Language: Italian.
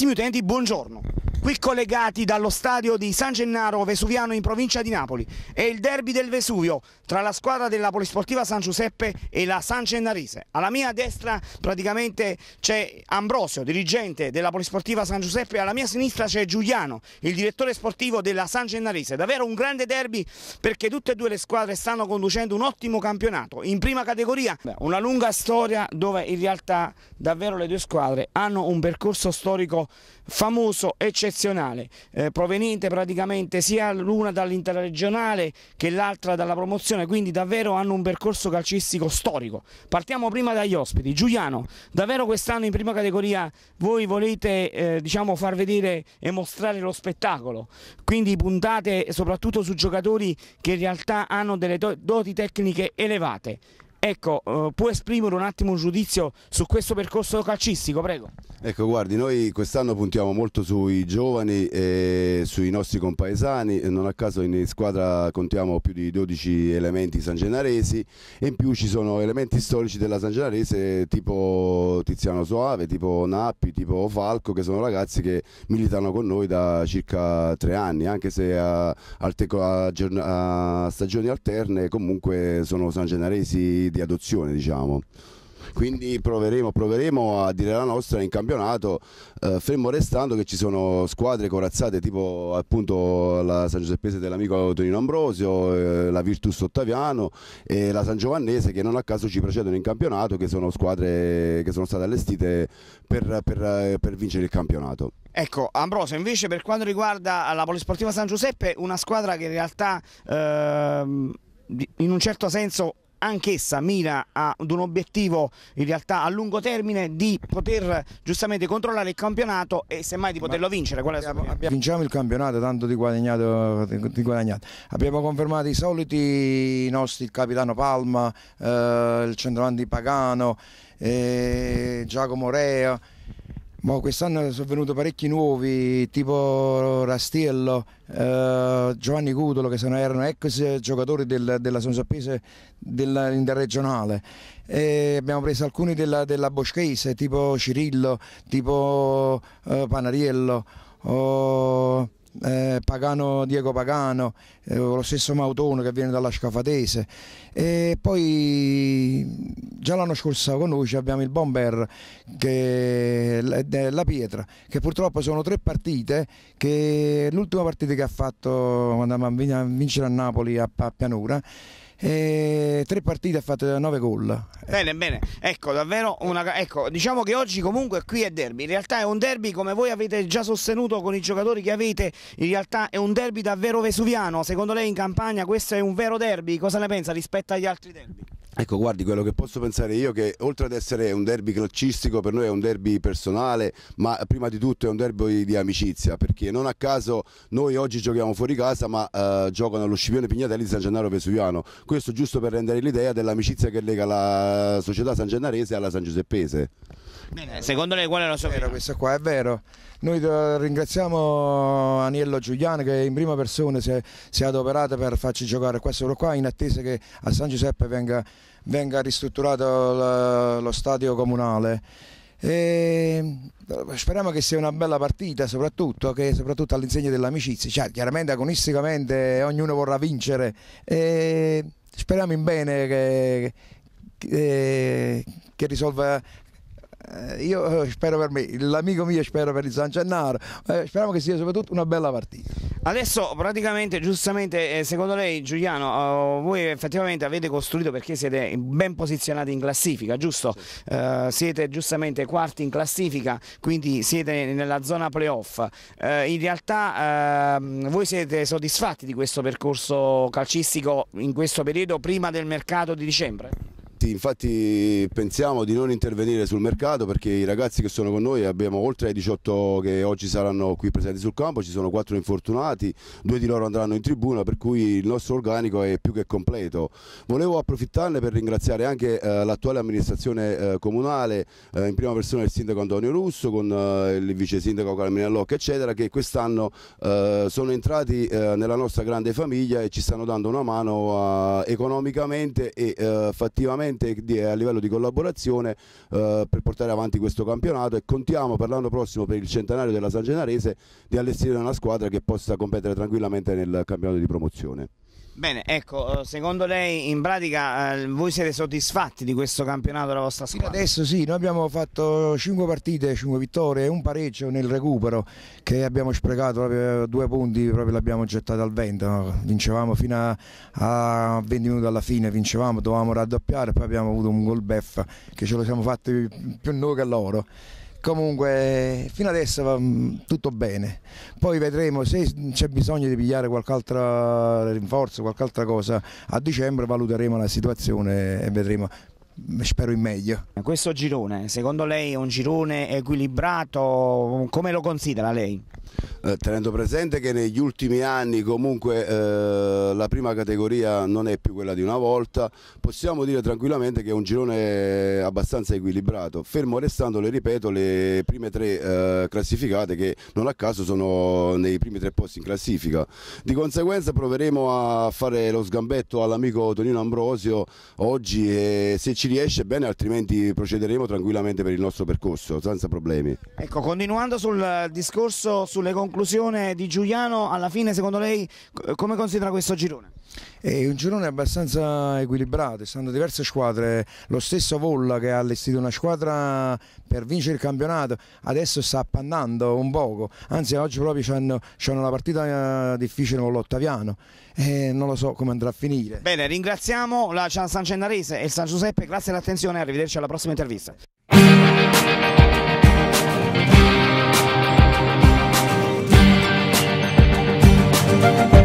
carissimi utenti, buongiorno qui collegati dallo stadio di San Gennaro Vesuviano in provincia di Napoli. È il derby del Vesuvio tra la squadra della Polisportiva San Giuseppe e la San Gennarese. Alla mia destra praticamente c'è Ambrosio, dirigente della Polisportiva San Giuseppe, alla mia sinistra c'è Giuliano, il direttore sportivo della San Gennarese. Davvero un grande derby perché tutte e due le squadre stanno conducendo un ottimo campionato in prima categoria. Una lunga storia dove in realtà davvero le due squadre hanno un percorso storico famoso, eccezionale eccezionale, eh, proveniente praticamente sia l'una dall'interregionale che l'altra dalla promozione, quindi davvero hanno un percorso calcistico storico. Partiamo prima dagli ospiti. Giuliano, davvero quest'anno in prima categoria voi volete eh, diciamo far vedere e mostrare lo spettacolo, quindi puntate soprattutto su giocatori che in realtà hanno delle doti tecniche elevate. Ecco, eh, può esprimere un attimo un giudizio su questo percorso calcistico, prego? Ecco, guardi, noi quest'anno puntiamo molto sui giovani e sui nostri compaesani, non a caso in squadra contiamo più di 12 elementi sangenaresi e in più ci sono elementi storici della sangenarese tipo Tiziano Soave, tipo Nappi, tipo Falco, che sono ragazzi che militano con noi da circa tre anni, anche se a, a, a stagioni alterne comunque sono sangenaresi di, adozione, diciamo quindi proveremo, proveremo, a dire la nostra in campionato eh, fermo restando che ci sono squadre corazzate tipo appunto la San Giuseppese dell'amico Tonino Ambrosio eh, la Virtus Ottaviano e la San Giovannese che non a caso ci precedono in campionato che sono squadre che sono state allestite per, per, per vincere il campionato Ecco, Ambrosio, invece per quanto riguarda la Polisportiva San Giuseppe, una squadra che in realtà ehm in un certo senso anch'essa mira ad un obiettivo in realtà a lungo termine di poter giustamente controllare il campionato e semmai di poterlo Ma vincere. Abbiamo, abbiamo... Vinciamo il campionato, tanto di guadagnato, di guadagnato, Abbiamo confermato i soliti nostri, il capitano Palma, eh, il centravanti Pagano, eh, Giacomo Rea. Mo quest'anno sono venuti parecchi nuovi, tipo Rastiello, eh, Giovanni Cutolo, che sono, erano ex giocatori del, della Sonsappese dell'interregionale. abbiamo preso alcuni della, della Boschese, tipo Cirillo, tipo eh, Panariello. Oh, eh, Pagano, Diego Pagano, eh, lo stesso Mautono che viene dalla Scafatese. E poi già l'anno scorso con noi abbiamo il Bomber, che, la, eh, la Pietra, che purtroppo sono tre partite che l'ultima partita che ha fatto quando andiamo a vincere a Napoli a, a Pianura e tre partite fatte da 9 gol. Bene, bene, ecco davvero una... Ecco, diciamo che oggi comunque qui è derby, in realtà è un derby come voi avete già sostenuto con i giocatori che avete, in realtà è un derby davvero vesuviano, secondo lei in campagna questo è un vero derby, cosa ne pensa rispetto agli altri derby? Ecco, guardi, quello che posso pensare io è che oltre ad essere un derby calcistico, per noi è un derby personale, ma prima di tutto è un derby di amicizia, perché non a caso noi oggi giochiamo fuori casa, ma eh, giocano allo Scipione Pignatelli di San Gennaro Vesuviano. Questo giusto per rendere l'idea dell'amicizia che lega la società San Gennarese alla San Giuseppese. Bene, eh, secondo lei qual è la sua vera? Questo qua è vero. Noi ringraziamo Aniello Giuliano che in prima persona si è, si è adoperato per farci giocare questo qua in attesa che a San Giuseppe venga, venga ristrutturato lo stadio comunale. E speriamo che sia una bella partita, soprattutto, soprattutto all'insegna dell'amicizia. Cioè, chiaramente agonisticamente ognuno vorrà vincere. E speriamo in bene che, che, che risolva eh, io eh, spero per me, l'amico mio spero per il San Gennaro, eh, speriamo che sia soprattutto una bella partita. Adesso praticamente, giustamente, secondo lei Giuliano, oh, voi effettivamente avete costruito perché siete ben posizionati in classifica, giusto? Uh, siete giustamente quarti in classifica, quindi siete nella zona playoff. Uh, in realtà uh, voi siete soddisfatti di questo percorso calcistico in questo periodo prima del mercato di dicembre? infatti, infatti, pensiamo di non intervenire sul mercato perché i ragazzi che sono con noi abbiamo oltre ai 18 che oggi saranno qui presenti sul campo, ci sono 4 infortunati, due di loro andranno in tribuna per cui il nostro organico è più che completo. Volevo approfittarne per ringraziare anche eh, l'attuale amministrazione eh, comunale, eh, in prima persona il sindaco Antonio Russo con eh, il vice sindaco Carmine Allocca eccetera che quest'anno eh, sono entrati eh, nella nostra grande famiglia e ci stanno dando una mano economicamente e fattivamente veramente a livello di collaborazione eh, per portare avanti questo campionato e contiamo per l'anno prossimo, per il centenario della San Genarese di allestire una squadra che possa competere tranquillamente nel campionato di promozione. Bene, ecco, eh, secondo lei in pratica eh, voi siete soddisfatti di questo campionato della vostra squadra? adesso sì, noi abbiamo fatto 5 partite, 5 vittorie e un pareggio nel recupero che abbiamo sprecato proprio due punti, proprio l'abbiamo gettato al vento, vincevamo fino a, a 20 minuti alla fine, vincevamo, dovevamo raddoppiare, poi abbiamo avuto un gol beffa che ce lo siamo fatti più noi che loro. Comunque fino adesso va mm, tutto bene, poi vedremo se c'è bisogno di pigliare qualche altro rinforzo, qualche altra cosa, a dicembre valuteremo la situazione e vedremo spero in meglio. Questo girone, secondo lei è un girone equilibrato, come lo considera lei? Eh, tenendo presente che negli ultimi anni comunque eh, la prima categoria non è più quella di una volta, possiamo dire tranquillamente che è un girone abbastanza equilibrato, fermo restando, le ripeto, le prime tre eh, classificate che non a caso sono nei primi tre posti in classifica. Di conseguenza proveremo a fare lo sgambetto all'amico Tonino Ambrosio oggi e se ci riesce bene altrimenti procederemo tranquillamente per il nostro percorso senza problemi. Ecco, continuando sul discorso su sulle conclusioni di Giuliano, alla fine secondo lei come considera questo girone? Eh, è un girone abbastanza equilibrato, essendo diverse squadre, lo stesso Volla che ha allestito una squadra per vincere il campionato, adesso sta appannando un poco, anzi oggi proprio hanno, hanno una partita eh, difficile con l'Ottaviano e eh, non lo so come andrà a finire. Bene, ringraziamo la San Cennarese e il San Giuseppe, grazie dell'attenzione e arrivederci alla prossima intervista. Thank you.